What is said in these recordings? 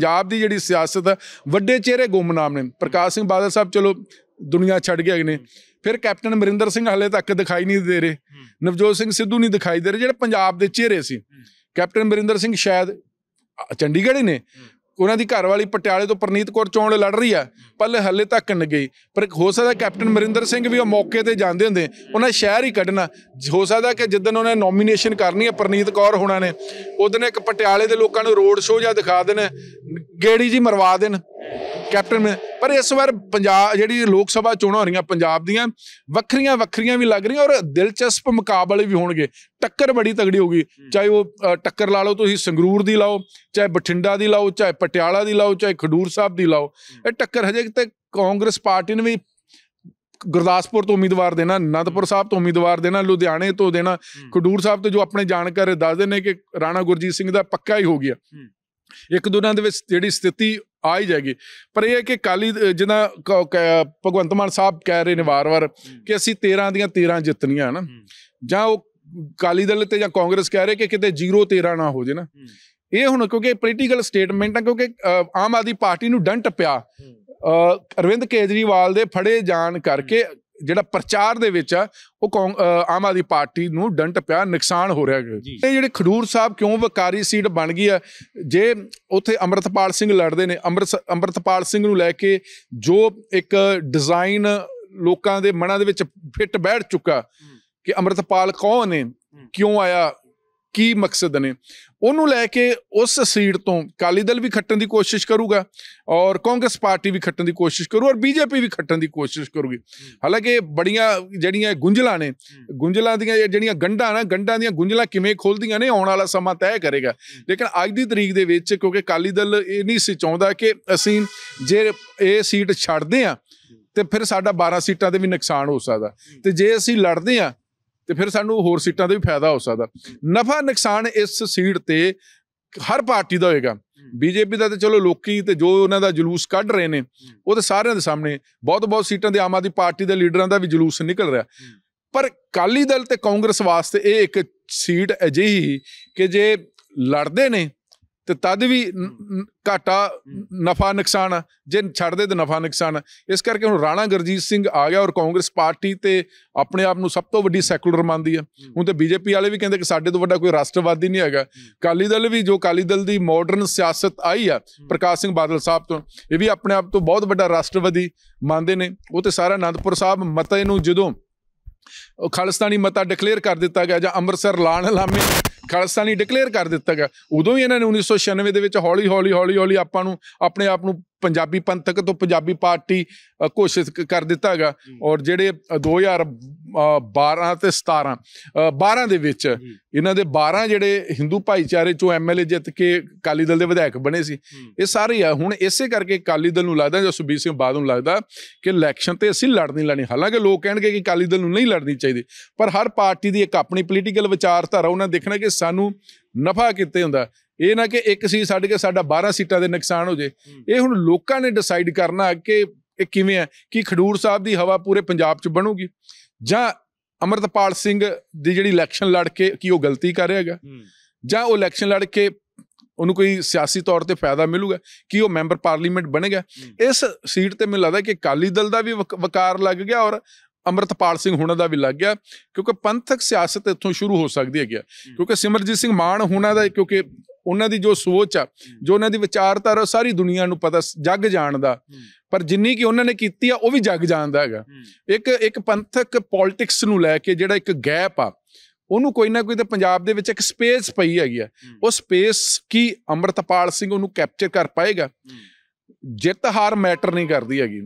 ਪੰਜਾਬ ਦੀ ਜਿਹੜੀ ਸਿਆਸਤ ਹੈ ਵੱਡੇ ਚਿਹਰੇ ਗੁੰਮਨਾਮ ਨੇ ਪ੍ਰਕਾਸ਼ ਸਿੰਘ ਬਾਦਲ ਸਾਹਿਬ ਚਲੋ ਦੁਨੀਆ ਛੱਡ ਗਏ ਨੇ ਫਿਰ ਕੈਪਟਨ ਅਮਰਿੰਦਰ ਸਿੰਘ ਹਲੇ ਤੱਕ ਦਿਖਾਈ ਨਹੀਂ ਦੇ ਰਹੇ ਨਵਜੋਤ ਸਿੰਘ ਸਿੱਧੂ ਨਹੀਂ ਦਿਖਾਈ ਦੇ ਰਹੇ ਜਿਹੜੇ ਪੰਜਾਬ ਦੇ ਚਿਹਰੇ ਸੀ ਕੈਪਟਨ ਅਮਰਿੰਦਰ ਸਿੰਘ ਸ਼ਾਇਦ ਚੰਡੀਗੜ੍ਹ ਹੀ ਨੇ ਉਹਨਾਂ ਦੀ ਘਰ ਵਾਲੀ ਪਟਿਆਲੇ ਤੋਂ ਪ੍ਰਨੀਤ ਕੌਰ ਚੋਣ ਲੜ ਰਹੀ ਆ ਪਰ ਹੱਲੇ ਤੱਕ ਨਹੀਂ ਗਈ ਪਰ ਹੋ ਸਕਦਾ ਕੈਪਟਨ ਮਰਿੰਦਰ ਸਿੰਘ ਵੀ ਉਹ ਮੌਕੇ ਤੇ ਜਾਂਦੇ ਹੁੰਦੇ ਉਹਨਾਂ ਸ਼ਹਿਰ ਹੀ ਕੱਢਣਾ ਹੋ ਸਕਦਾ ਕਿ ਜਿੱਦਨ ਉਹਨੇ ਨੋਮੀਨੇਸ਼ਨ ਕਰਨੀ ਹੈ ਪ੍ਰਨੀਤ ਕੌਰ ਹੋਣਾ ਨੇ ਉਹਦਨੇ ਇੱਕ ਪਟਿਆਲੇ ਦੇ ਲੋਕਾਂ ਨੂੰ ਰੋਡ ਸ਼ੋਅ ਜਾਂ ਦਿਖਾ ਦੇਣ ਗੇੜੀ ਜੀ ਮਰਵਾ ਦੇਣ ਕੈਪਟਨ ਪਰ ਇਸ ਵਾਰ ਪੰਜਾਬ ਜਿਹੜੀ ਲੋਕ ਸਭਾ ਚੋਣਾਂ ਹੋ ਰਹੀਆਂ ਪੰਜਾਬ ਦੀਆਂ ਵੱਖਰੀਆਂ ਵੱਖਰੀਆਂ ਵੀ ਲੱਗ ਰਹੀਆਂ ਔਰ ਦਿਲਚਸਪ ਮੁਕਾਬਲੇ ਵੀ ਹੋਣਗੇ ਟੱਕਰ ਬੜੀ ਤਗੜੀ ਹੋਗੀ ਚਾਹੇ ਉਹ ਟੱਕਰ ਲਾ ਲਓ ਤੁਸੀਂ ਸੰਗਰੂਰ ਦੀ ਲਾਓ ਚਾਹੇ ਬਠਿੰਡਾ ਦੀ ਲਾਓ ਚਾਹੇ ਪਟਿਆਲਾ ਦੀ ਲਾਓ ਚਾਹੇ ਖਡੂਰ ਸਾਹਿਬ ਦੀ ਲਾਓ ਇਹ ਟੱਕਰ ਹਜੇ ਤੱਕ ਕਾਂਗਰਸ ਪਾਰਟੀ ਨੇ ਵੀ ਗੁਰਦਾਸਪੁਰ ਤੋਂ ਉਮੀਦਵਾਰ ਦੇਣਾ ਨੰਦਪੁਰ ਸਾਹਿਬ ਤੋਂ ਉਮੀਦਵਾਰ ਦੇਣਾ ਲੁਧਿਆਣੇ ਤੋਂ ਦੇਣਾ ਖਡੂਰ ਸਾਹਿਬ ਤੋਂ ਜੋ ਆਪਣੇ ਜਾਣਕਾਰ ਦੱਸਦੇ ਨੇ ਕਿ ਰਾਣਾ ਗੁਰਜੀਤ ਸਿੰਘ ਦਾ ਪੱਕਾ ਹੀ ਹੋ ਗਿਆ ਇੱਕ ਦੋ ਦਿਨਾਂ ਦੇ ਵਿੱਚ ਜਿਹੜੀ ਸਥਿਤੀ ਆ ਹੀ ਜਾਏਗੀ ਪਰ ਇਹ ਹੈ ਕਿ ਕਾਲੀ ਜਿਹਨਾਂ ਭਗਵੰਤ ਮਾਨ ਸਾਹਿਬ ਕਹਿ ਰਹੇ ਨੇ ਵਾਰ-ਵਾਰ ਕਿ ਅਸੀਂ 13 ਦੀਆਂ 13 ਜਿੱਤਣੀਆਂ ਹਨ ਜਾਂ ਉਹ ਕਾਲੀ ਦਲ ਤੇ ਜਾਂ ਕਾਂਗਰਸ ਕਹਿ ਰਹੇ ਕਿ ਕਿਤੇ 0 13 ਨਾ ਹੋ ਜੇ ਨਾ ਇਹ ਹੁਣ ਕਿਉਂਕਿ ਪੋਲੀਟੀਕਲ ਸਟੇਟਮੈਂਟ ਆ ਕਿਉਂਕਿ ਆਮ ਆਦੀ ਪਾਰਟੀ ਨੂੰ ਡੰਟ ਪਿਆ ਅਰਵਿੰਦ ਕੇਜਰੀਵਾਲ ਦੇ ਫੜੇ ਜਾਣ ਕਰਕੇ ਜਿਹੜਾ ਪ੍ਰਚਾਰ ਦੇ ਵਿੱਚ ਆ ਉਹ ਆਮ ਆਦੀ ਪਾਰਟੀ ਨੂੰ ਡੰਟ ਪਿਆ ਨੁਕਸਾਨ ਹੋ ਰਿਹਾ ਹੈ ਇਹ ਜਿਹੜੇ ਖਡੂਰ ਸਾਹਿਬ ਕਿਉਂ ਵਕਾਰੀ ਸੀਟ ਬਣ ਗਈ ਆ ਜੇ ਉੱਥੇ ਅਮਰਤਪਾਲ ਸਿੰਘ ਲੜਦੇ ਨੇ ਅਮਰਤਪਾਲ ਸਿੰਘ ਨੂੰ ਲੈ ਕੇ ਜੋ ਇੱਕ ਡਿਜ਼ਾਈਨ ਲੋਕਾਂ ਦੇ ਮਨਾਂ ਦੇ ਵਿੱਚ ਫਿੱਟ ਬੈਠ ਚੁੱਕਾ ਕਿ ਅਮਰਤਪਾਲ ਕੌਣ ਨੇ ਕਿਉਂ ਆਇਆ ਕੀ ਮਕਸਦ ਨੇ ਉਹਨੂੰ ਲੈ ਕੇ ਉਸ ਸੀਟ ਤੋਂ ਕਾਲੀ ਦਲ ਵੀ ਖੱਟਣ ਦੀ ਕੋਸ਼ਿਸ਼ ਕਰੂਗਾ ਔਰ ਕਾਂਗਰਸ ਪਾਰਟੀ ਵੀ ਖੱਟਣ ਦੀ ਕੋਸ਼ਿਸ਼ ਕਰੂ ਔਰ ਬੀਜੇਪੀ ਵੀ ਖੱਟਣ ਦੀ ਕੋਸ਼ਿਸ਼ ਕਰੂਗੀ ਹਾਲਾਂਕਿ ਬੜੀਆਂ ਜਿਹੜੀਆਂ ਗੁੰਝਲਾਂ ਨੇ ਗੁੰਝਲਾਂ ਦੀਆਂ ਜਿਹੜੀਆਂ ਗੰਡਾਂ ਨਾ ਗੰਡਾਂ ਦੀਆਂ ਗੁੰਝਲਾਂ ਕਿਵੇਂ ਖੋਲਦੀਆਂ ਨੇ ਆਉਣ ਵਾਲਾ ਸਮਾਂ ਤੈਅ ਕਰੇਗਾ ਲੇਕਿਨ ਅੱਜ ਦੀ ਤਰੀਕ ਦੇ ਵਿੱਚ ਕਿਉਂਕਿ ਕਾਲੀ ਦਲ ਇਹ ਨਹੀਂ ਸੀ ਚਾਹੁੰਦਾ ਕਿ ਅਸੀਂ ਜੇ ਇਹ ਸੀਟ ਛੱਡਦੇ ਆ ਤੇ ਫਿਰ ਸਾਡਾ 12 ਸੀਟਾਂ ਦੇ ਵੀ ਨੁਕਸਾਨ ਹੋ ਸਕਦਾ ਤੇ ਜੇ ਅਸੀਂ ਲੜਦੇ ਆ ਤੇ ਫਿਰ ਸਾਨੂੰ ਹੋਰ ਸੀਟਾਂ ਦਾ ਵੀ ਫਾਇਦਾ ਹੋ ਸਕਦਾ ਨਫਾ ਨੁਕਸਾਨ ਇਸ ਸੀਟ ਤੇ ਹਰ ਪਾਰਟੀ ਦਾ ਹੋਏਗਾ ਬੀਜੇਪੀ ਦਾ ਤੇ ਚਲੋ ਲੋਕੀ ਤੇ ਜੋ ਉਹਨਾਂ ਦਾ ਜਲੂਸ ਕੱਢ ਰਹੇ ਨੇ ਉਹ ਤੇ ਸਾਰਿਆਂ ਦੇ ਸਾਹਮਣੇ ਬਹੁਤ ਬਹੁਤ ਸੀਟਾਂ ਦੇ ਆਮ ਆਦਮੀ ਪਾਰਟੀ ਦੇ ਲੀਡਰਾਂ ਦਾ ਵੀ ਜਲੂਸ ਨਿਕਲ ਰਿਹਾ ਪਰ ਕਾਲੀ ਦਲ ਤੇ ਕਾਂਗਰਸ ਵਾਸਤੇ ਇਹ ਇੱਕ ਸੀਟ ਅਜਿਹੀ ਕਿ ਜੇ ਲੜਦੇ ਨੇ ਤੇ ਤਦ ਵੀ ਘਾਟਾ ਨਫਾ ਨੁਕਸਾਨ ਜੇ ਛੱਡਦੇ ਤੇ ਨਫਾ ਨੁਕਸਾਨ ਇਸ ਕਰਕੇ ਹੁਣ ਰਾਣਾ ਗਰਜੀਤ ਸਿੰਘ ਆ ਗਿਆ ਔਰ ਕਾਂਗਰਸ ਪਾਰਟੀ ਤੇ ਆਪਣੇ ਆਪ ਨੂੰ ਸਭ ਤੋਂ ਵੱਡੀ ਸੈਕੂਲਰ ਮੰਨਦੀ ਆ ਹੁਣ ਤੇ ਬੀਜੇਪੀ ਵਾਲੇ ਵੀ ਕਹਿੰਦੇ ਕਿ ਸਾਡੇ ਤੋਂ ਵੱਡਾ ਕੋਈ ਰਾਸ਼ਟਰਵਾਦੀ ਨਹੀਂ ਹੈਗਾ ਕਾਲੀ ਦਲ ਵੀ ਜੋ ਕਾਲੀ ਦਲ ਦੀ ਮਾਡਰਨ ਸਿਆਸਤ ਆਈ ਆ ਪ੍ਰਕਾਸ਼ ਸਿੰਘ ਬਾਦਲ ਸਾਹਿਬ ਤੋਂ ਇਹ ਵੀ ਆਪਣੇ ਆਪ ਤੋਂ ਬਹੁਤ ਵੱਡਾ ਰਾਸ਼ਟਰਵਾਦੀ ਮੰਨਦੇ ਨੇ ਉਹ ਤੇ ਸਾਰਾ ਅਨੰਦਪੁਰ ਸਾਹਿਬ ਮਤੇ ਨੂੰ ਜਦੋਂ ਖਾਲਿਸਤਾਨੀ ਮਤਾ ਡਿਕਲੇਅਰ ਕਰ ਦਿੱਤਾ ਗਿਆ ਜਾਂ ਅੰਮ੍ਰਿਤਸਰ ਲਾਣ ਲਾਮੇ ਖਾਲਸਾ ਨਹੀਂ ਡਿਕਲੇਅਰ ਕਰ ਦਿੱਤਾ ਗਿਆ ਉਦੋਂ ਹੀ ਇਹਨਾਂ ਨੇ 1996 ਦੇ ਵਿੱਚ ਹੌਲੀ ਹੌਲੀ ਹੌਲੀ ਹੌਲੀ ਆਪਾਂ ਨੂੰ ਆਪਣੇ ਆਪ ਨੂੰ ਪੰਜਾਬੀ ਪੰਥਕ ਤੋਂ ਪੰਜਾਬੀ ਪਾਰਟੀ ਕੋਸ਼ਿਸ਼ ਕਰ ਦਿੱਤਾ ਹੈਗਾ ਔਰ ਜਿਹੜੇ 2012 ਤੇ 17 12 ਦੇ ਵਿੱਚ ਇਹਨਾਂ ਦੇ 12 ਜਿਹੜੇ ਹਿੰਦੂ ਭਾਈਚਾਰੇ ਚੋਂ ਐਮਐਲਏ ਜਿੱਤ ਕੇ ਕਾਲੀ ਦਲ ਦੇ ਵਿਧਾਇਕ ਬਣੇ ਸੀ ਇਹ ਸਾਰੇ ਆ ਹੁਣ ਇਸੇ ਕਰਕੇ ਕਾਲੀ ਦਲ ਨੂੰ ਲੱਗਦਾ ਜਾਂ ਸੁਬੀਰ ਸਿੰਘ ਬਾਦਲ ਨੂੰ ਲੱਗਦਾ ਕਿ ਇਲੈਕਸ਼ਨ ਤੇ ਅਸੀਂ ਲੜਨੀ ਲੈਣੀ ਹਾਲਾਂਕਿ ਲੋਕ ਕਹਿਣਗੇ ਕਿ ਕਾਲੀ ਦਲ ਨੂੰ ਨਹੀਂ ਲੜਨੀ ਚਾਹੀਦੀ ਪਰ ਹਰ ਪਾਰਟੀ ਦੀ ਇੱਕ ਆਪਣੀ ਪੋਲੀਟੀਕਲ ਵਿਚਾਰਧਾਰਾ ਉਹਨਾਂ ਦੇਖਣਾ ਕਿ ਸਾਨੂੰ ਨਫਾ ਕਿਤੇ ਹੁੰਦਾ ਇਹ ਨਾ ਕਿ ਇੱਕ ਸੀ ਛੱਡ ਕੇ ਸਾਡਾ 12 ਸੀਟਾਂ ਦੇ ਨੁਕਸਾਨ ਹੋ ਜੇ ਇਹ ਹੁਣ ਲੋਕਾਂ ਨੇ ਡਿਸਾਈਡ ਕਰਨਾ ਕਿ ਇਹ ਕਿਵੇਂ ਹੈ ਕਿ ਖਡੂਰ ਸਾਹਿਬ ਦੀ ਹਵਾ ਪੂਰੇ ਪੰਜਾਬ 'ਚ ਬਣੂਗੀ ਜਾਂ ਅਮਰਤਪਾਲ ਸਿੰਘ ਦੀ ਜਿਹੜੀ ਇਲੈਕਸ਼ਨ ਲੜ ਕੇ ਕੀ ਉਹ ਗਲਤੀ ਕਰ ਰਿਹਾ ਹੈਗਾ ਜਾਂ ਉਹ ਇਲੈਕਸ਼ਨ ਲੜ ਕੇ ਉਹਨੂੰ ਕੋਈ ਸਿਆਸੀ ਤੌਰ ਤੇ ਫਾਇਦਾ ਮਿਲੂਗਾ ਕਿ ਉਹ ਮੈਂਬਰ ਪਾਰਲੀਮੈਂਟ ਬਣੇਗਾ ਇਸ ਸੀਟ ਤੇ ਮੈਨੂੰ ਲੱਗਦਾ ਕਿ ਕਾਲੀ ਦਲ ਦਾ ਵੀ ਵਕਾਰ ਲੱਗ ਗਿਆ ਔਰ ਅਮਰਤਪਾਲ ਸਿੰਘ ਹੁਣਾਂ ਦਾ ਵੀ ਲੱਗ ਗਿਆ ਕਿਉਂਕਿ ਪੰਥਕ ਸਿਆਸਤ ਇੱਥੋਂ ਸ਼ੁਰੂ ਹੋ ਸਕਦੀ ਹੈ ਗਿਆ ਕਿਉਂਕਿ ਸਿਮਰਜੀਤ ਸਿੰਘ ਮਾਨ ਹੁਣਾਂ ਦਾ ਕਿਉਂਕਿ ਉਹਨਾਂ ਦੀ ਜੋ ਸੋਚ ਆ ਜੋ ਉਹਨਾਂ ਦੀ ਵਿਚਾਰਧਾਰਾ ਸਾਰੀ ਦੁਨੀਆ ਨੂੰ ਪਤਾ ਜੱਗ ਜਾਣਦਾ ਪਰ ਜਿੰਨੀ ਕਿ ਉਹਨਾਂ ਨੇ ਕੀਤੀ ਆ ਉਹ ਵੀ ਜੱਗ ਜਾਣਦਾ ਹੈਗਾ ਇੱਕ ਇੱਕ ਪੰਥਕ ਪੋਲਿਟਿਕਸ ਨੂੰ ਲੈ ਕੇ ਜਿਹੜਾ ਇੱਕ ਗੈਪ ਆ ਉਹਨੂੰ ਕੋਈ ਨਾ ਕੋਈ ਤੇ ਪੰਜਾਬ ਦੇ ਵਿੱਚ ਇੱਕ ਸਪੇਸ ਪਈ ਹੈਗੀ ਆ ਉਹ ਸਪੇਸ ਕੀ ਅਮਰਤਪਾਲ ਸਿੰਘ ਉਹਨੂੰ ਕੈਪਚਰ ਕਰ ਪਾਏਗਾ ਜਿੱਤ ਹਾਰ ਮੈਟਰ ਨਹੀਂ ਕਰਦੀ ਹੈਗੀ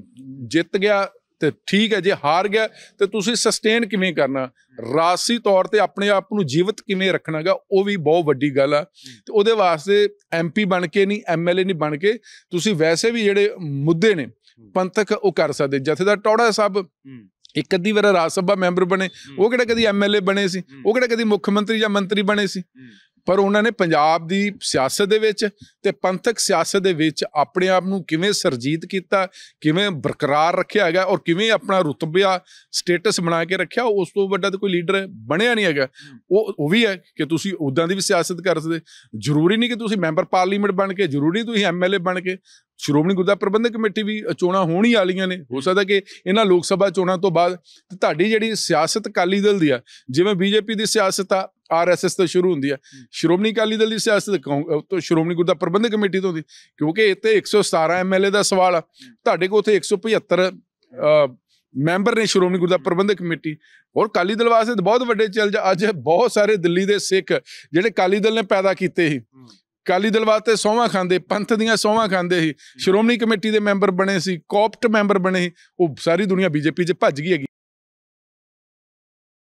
ਜਿੱਤ ਗਿਆ ਤੇ ਠੀਕ ਹੈ ਜੇ ਹਾਰ ਗਿਆ ਤੇ ਤੁਸੀਂ ਸਸਟੇਨ ਕਿਵੇਂ ਕਰਨਾ ਰਾਸੀ ਤੌਰ ਤੇ ਆਪਣੇ ਆਪ ਨੂੰ ਜੀਵਤ ਕਿਵੇਂ ਰੱਖਣਾਗਾ ਉਹ ਵੀ ਬਹੁਤ ਵੱਡੀ ਗੱਲ ਆ ਤੇ ਉਹਦੇ ਵਾਸਤੇ ਐਮਪੀ ਬਣ ਕੇ ਨਹੀਂ ਐਮਐਲਏ ਨਹੀਂ ਬਣ ਕੇ ਤੁਸੀਂ ਵੈਸੇ ਵੀ ਜਿਹੜੇ ਮੁੱਦੇ ਨੇ ਪੰਥਕ ਉਹ ਕਰ ਸਕਦੇ ਜਥੇਦਾਰ ਟੌੜਾ ਸਾਹਿਬ ਇੱਕ ਅੱਧੀ ਵਾਰ ਰਾਜ ਸਭਾ ਮੈਂਬਰ ਬਣੇ ਉਹ ਕਿਹੜਾ ਕਦੀ ਐਮਐਲਏ ਬਣੇ ਸੀ ਉਹ ਕਿਹੜਾ ਕਦੀ ਮੁੱਖ ਮੰਤਰੀ ਜਾਂ ਮੰਤਰੀ ਬਣੇ ਸੀ ਪਰ ਉਹਨਾਂ ਨੇ ਪੰਜਾਬ ਦੀ ਸਿਆਸਤ ਦੇ ਵਿੱਚ ਤੇ ਪੰਥਕ ਸਿਆਸਤ ਦੇ ਵਿੱਚ ਆਪਣੇ ਆਪ ਨੂੰ ਕਿਵੇਂ ਸਰਜੀਤ ਕੀਤਾ ਕਿਵੇਂ ਬਰਕਰਾਰ ਰੱਖਿਆ ਹੈਗਾ ਔਰ ਕਿਵੇਂ ਆਪਣਾ ਰੁਤਬਾ ਸਟੇਟਸ ਬਣਾ ਕੇ ਰੱਖਿਆ ਉਸ ਤੋਂ ਵੱਡਾ ਤਾਂ ਕੋਈ ਲੀਡਰ ਬਣਿਆ ਨਹੀਂ ਹੈਗਾ ਉਹ ਉਹ ਵੀ ਹੈ ਕਿ ਤੁਸੀਂ ਉਦਾਂ ਦੀ ਵੀ ਸਿਆਸਤ ਕਰ ਸਕਦੇ ਜ਼ਰੂਰੀ ਨਹੀਂ ਕਿ ਤੁਸੀਂ ਮੈਂਬਰ ਪਾਰਲੀਮੈਂਟ ਬਣ ਕੇ ਜ਼ਰੂਰੀ ਤੁਸੀਂ ਐਮਐਲਏ ਬਣ ਕੇ ਸ਼੍ਰੋਮਣੀ ਗੁਰਦਾ ਪ੍ਰਬੰਧਕ ਕਮੇਟੀ ਵੀ ਚੋਣਾਂ ਹੋਣ ਹੀ ਆਲੀਆਂ ਨੇ ਹੋ ਸਕਦਾ ਕਿ ਇਹਨਾਂ ਲੋਕ ਸਭਾ ਚੋਣਾਂ ਤੋਂ ਬਾਅਦ ਤੁਹਾਡੀ ਜਿਹੜੀ ਸਿਆਸਤ ਕਾਲੀ ਦਲ ਦੀ ਆ ਜਿਵੇਂ ਬੀਜੇਪੀ ਦੀ ਸਿਆਸਤ ਆ ਆਰਐਸਐਸ ਤੋਂ ਸ਼ੁਰੂ ਹੁੰਦੀ ਹੈ ਸ਼੍ਰੋਮਣੀ ਅਕਾਲੀ ਦਲ ਦੀ ਸਿਆਸਤ ਤੋਂ ਸ਼੍ਰੋਮਣੀ ਗੁਰਦਾ ਪ੍ਰਬੰਧਕ ਕਮੇਟੀ ਤੋਂ ਹੁੰਦੀ ਕਿਉਂਕਿ ਇੱਥੇ 117 ਐਮਐਲਏ ਦਾ ਸਵਾਲ ਤੁਹਾਡੇ ਕੋਲ ਉੱਥੇ 175 ਮੈਂਬਰ ਨੇ ਸ਼੍ਰੋਮਣੀ ਗੁਰਦਾ ਪ੍ਰਬੰਧਕ ਕਮੇਟੀ ਔਰ ਕਾਲੀ ਦਲ ਵਾਸਤੇ ਬਹੁਤ ਵੱਡੇ ਚੱਲ ਜਾ ਅੱਜ ਬਹੁਤ ਸਾਰੇ ਦਿੱਲੀ ਦੇ ਸਿੱਖ ਜਿਹੜੇ ਕਾਲੀ ਦਲ ਨੇ ਪੈਦਾ ਕੀਤੇ ਸੀ ਕਾਲੀ ਦਲ ਵਾਸਤੇ ਸੋਹਾਂ ਖਾਂਦੇ ਪੰਥ ਦੀਆਂ ਸੋਹਾਂ ਖਾਂਦੇ ਸੀ ਸ਼੍ਰੋਮਣੀ ਕਮੇਟੀ ਦੇ ਮੈਂਬਰ ਬਣੇ ਸੀ ਕੋਪਟ ਮੈਂਬਰ ਬਣੇ ਉਹ ਸਾਰੀ ਦੁਨੀਆ ਬੀਜੇਪੀ 'ਚ ਭੱਜ ਗਈ ਹੈ